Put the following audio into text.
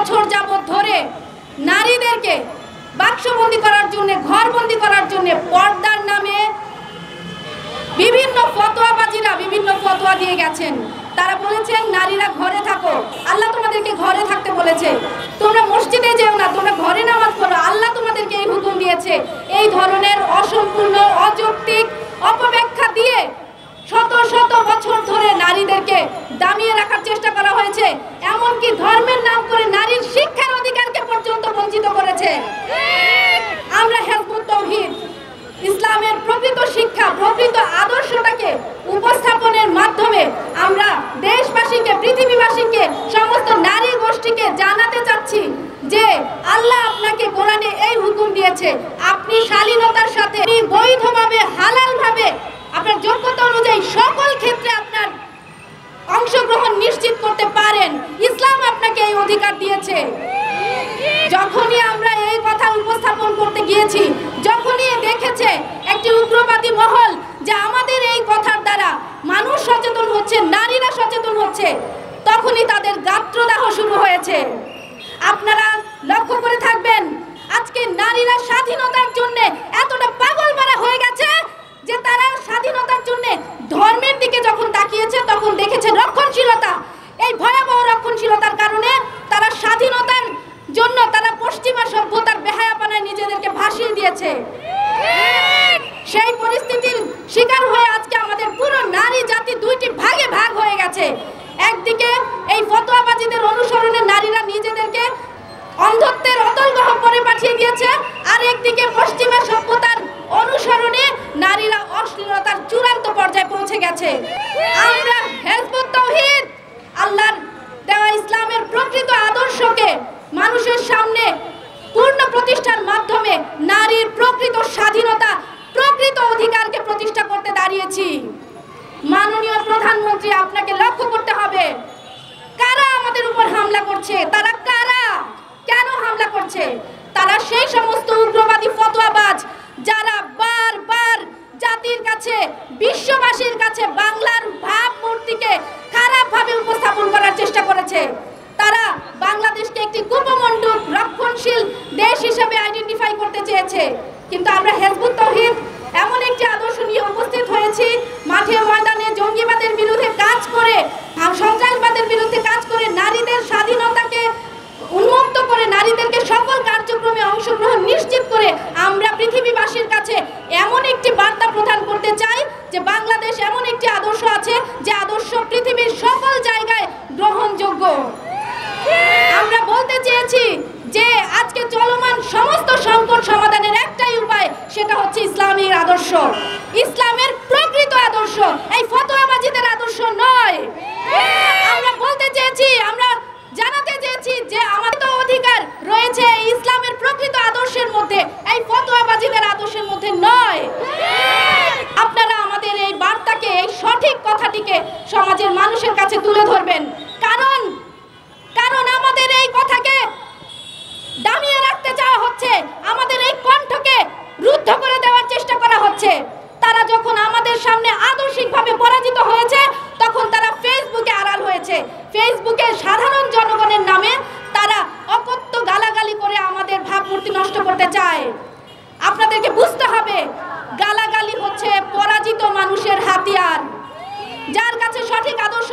বছর যাবৎ ধরে নারীদেরকে বাক্সবন্দি করার জন্য ঘরবন্দি করার জন্য পর্দার নামে বিভিন্ন ফতোয়াবাজিরা বিভিন্ন ফতোয়া দিয়ে গেছেন তারা বলেছেন নারীরা ঘরে থাকো আল্লাহ তোমাদেরকে ঘরে থাকতে বলেছে তোমরা মসজিদে যেও না তোমরা ঘরে নামাজ পড়ো আল্লাহ তোমাদেরকে এই হুকুম দিয়েছে এই ধরনের অসম্পূর্ণ অযৌক্তিক অপব্যাখ্যা দিয়ে শত শত বছর ধরে নারীদেরকে দামিয়ে রাখার চেষ্টা করা জানাতে চাচ্ছি যে আল্লাহ আপনাকে কোরআনে এই হুকুম দিয়েছে আপনি শালীনতার সাথে বৈধভাবে হালালভাবে আপনার যোগ্যতা অনুযায়ী সকল ক্ষেত্রে আপনার অংশগ্রহণ নিশ্চিত করতে পারেন ইসলাম আপনাকে এই অধিকার দিয়েছে যখনই আমরা এই কথা উপস্থাপন করতে গিয়েছি যখনই দেখেছে একটি উগ্রবাদী মহল যে আমাদের এই কথার দ্বারা মানুষ সচেতন হচ্ছে নারীরা সচেতন হচ্ছে তখনই তাদের গাত্রদাহ নারী জাতি দুইটি ভাগে ভাগ হয়ে গেছে একদিকে এই ফতোয়াবাজিদের অনুসরণে নারীরা নিজেদেরকে অন্ধত্বের অতল করে পাঠিয়ে দিয়েছে আর একদিকে পশ্চিমা সভ্যতার অনুসরণে নারীরা অশ্লীলতার চূড়ান্ত পর্যায়ে পৌঁছে গেছে আমরা হেজবুত তৌহিদ আল্লাহর দেওয়া ইসলামের প্রকৃত আদর্শকে মানুষের সামনে পূর্ণ প্রতিষ্ঠার মাধ্যমে নারীর প্রকৃত স্বাধীনতা প্রকৃত অধিকারকে প্রতিষ্ঠা করতে দাঁড়িয়েছি মাননীয় প্রধানমন্ত্রী আপনাকে লক্ষ্য করতে হবে কারা আমাদের উপর হামলা করছে তারা কারা কেন হামলা করছে তারা সেই সমস্ত উগ্রবাদী ফতোয়াবাজ যারা বারবার জাতির কাছে বিশ্ববাসীর কাছে বাংলার ভাবমূর্তিকে খারাপভাবে উপস্থাপন করার চেষ্টা করেছে তারা বাংলাদেশকে একটি কুপমণ্ডল রক্ষণশীল দেশ হিসেবে আইডেন্টিফাই করতে চেয়েছে কিন্তু আমরা হেজবুত তহিদ এমন একটি আদর্শ নিয়ে উপস্থিত হয়েছি মাঠে ময়দান পৃথিবীবাসীর কাছে এমন একটি বার্তা প্রদান করতে চাই যে বাংলাদেশ এমন একটি আদর্শ আছে যে আদর্শ পৃথিবীর সকল জায়গায় গ্রহণযোগ্য আমরা বলতে চেয়েছি যে আজকে চলমান সমস্ত সংকট সমাধানের একটাই উপায় সেটা হচ্ছে ইসলামের আদর্শ ইসলামের প্রকৃত আদর্শ এই ফতোয়াবাজিদের আদর্শ নয় আমরা বলতে চেয়েছি আমরা জানাতে চেয়েছি যে আমাদের অধিকার রয়েছে ইসলামের প্রকৃত আদর্শের মধ্যে সঠিক কথাটিকে সমাজের মানুষের কাছে তুলে ধরবেন কারণ কারণ আমাদের এই কথাকে দামিয়ে রাখতে চাওয়া হচ্ছে আমাদের এই কণ্ঠকে রুদ্ধ করে দেওয়ার চেষ্টা করা হচ্ছে তারা যখন আমাদের সামনে আদর্শিকভাবে পরাজিত হয়েছে তখন তারা ফেসবুকে আড়াল হয়েছে ফেসবুকে সাধারণ জনগণের নামে তারা অকত্য গালাগালি করে আমাদের ভাবমূর্তি নষ্ট করতে চায় আপনাদেরকে বুঝতে হবে গালাগালি হচ্ছে পরাজিত মানুষের হাতিয়ার যার কাছে সঠিক আদর্শ